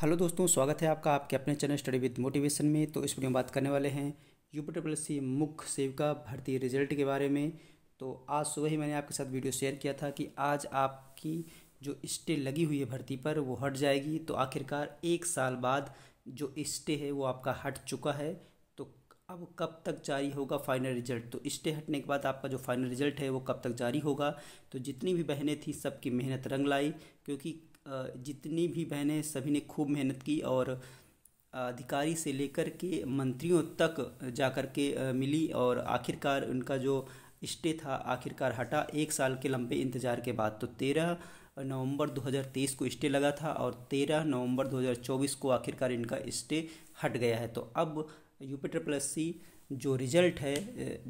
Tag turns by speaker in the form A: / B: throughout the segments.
A: hello दोस्तों स्वागत है आपका आपके अपने चैनल स्टडी विद मोटिवेशन में तो इस वीडियो में बात करने वाले हैं पी ट्रिपल सी मुख्य सेविका भर्ती रिजल्ट के बारे में तो आज सुबह ही मैंने आपके साथ वीडियो शेयर किया था कि आज आपकी जो स्टे लगी हुई है भर्ती पर वो हट जाएगी तो आखिरकार एक साल बाद जो स्टे है वो आपका हट चुका है तो अब कब तक जारी होगा फाइनल रिजल्ट तो स्टे हटने के बाद आपका जो फाइनल रिजल्ट है वो कब तक जारी होगा तो जितनी भी बहनें थी सबकी मेहनत रंग लाई क्योंकि जितनी भी बहनें सभी ने खूब मेहनत की और अधिकारी से लेकर के मंत्रियों तक जा कर के मिली और आखिरकार उनका जो स्टे था आखिरकार हटा एक साल के लंबे इंतजार के बाद तो तेरह नवंबर 2023 को स्टे लगा था और 13 नवंबर 2024 को आखिरकार इनका स्टे हट गया है तो अब यूपी ट्रिपल एस सी जो रिजल्ट है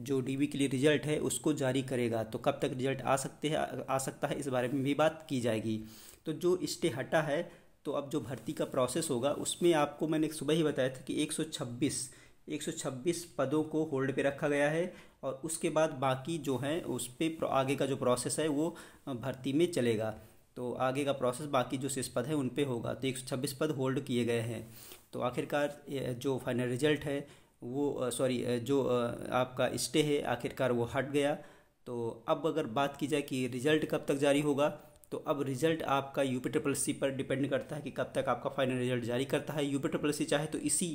A: जो डीबी के लिए रिजल्ट है उसको जारी करेगा तो कब तक रिजल्ट आ सकते हैं आ सकता है इस बारे में भी बात की जाएगी तो जो स्टे हटा है तो अब जो भर्ती का प्रोसेस होगा उसमें आपको मैंने सुबह ही बताया था कि 126 126 पदों को होल्ड पे रखा गया है और उसके बाद बाकी जो हैं उस पर आगे का जो प्रोसेस है वो भर्ती में चलेगा तो आगे का प्रोसेस बाकी जो शेष पद है उन पे होगा तो छब्बीस पद होल्ड किए गए हैं तो आखिरकार जो फाइनल रिजल्ट है वो सॉरी जो आपका स्टे है आखिरकार वो हट गया तो अब अगर बात की जाए कि रिजल्ट कब तक जारी होगा तो अब रिजल्ट आपका यू पी ट्रिपल सी पर डिपेंड करता है कि कब तक आपका फाइनल रिजल्ट जारी करता है यू पी ट्रिपल सी चाहे तो इसी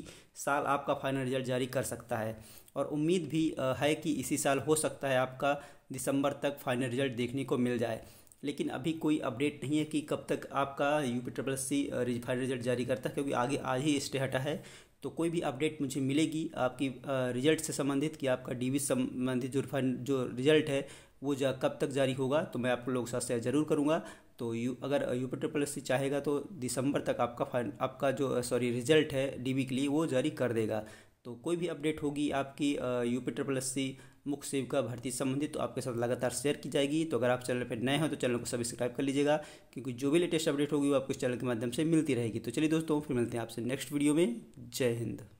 A: साल आपका फाइनल रिजल्ट जारी कर सकता है और उम्मीद भी है कि इसी साल हो सकता है आपका दिसंबर तक फाइनल रिजल्ट देखने को मिल जाए लेकिन अभी कोई अपडेट नहीं है कि कब तक आपका U P triple C refined result जारी करता है क्योंकि आगे आज ही स्टे हटा है तो कोई भी अपडेट मुझे मिलेगी आपकी रिजल्ट से संबंधित कि आपका डी वी संबंधित जो रिफाइंड जो रिजल्ट है वो जा कब तक जारी होगा तो मैं आप लोगों के साथ शेयर जरूर करूँगा तो यू अगर यू पी ट्रिपल सी चाहेगा तो दिसंबर तक आपका फाइन आपका जो सॉरी रिजल्ट है वी के लिए वो जारी कर देगा तो कोई भी अपडेट होगी आपकी यूपी ट्रिपल एस सी मुख्य सेविका भर्ती संबंधित तो आपके साथ लगातार शेयर की जाएगी तो अगर आप चैनल पर नए हैं तो चैनल को सब्सक्राइब कर लीजिएगा क्योंकि जो भी लेटेस्ट अपडेट होगी वो आपको इस चैनल के माध्यम से मिलती रहेगी तो चलिए दोस्तों फिर मिलते हैं आपसे नेक्स्ट वीडियो में जय हिंद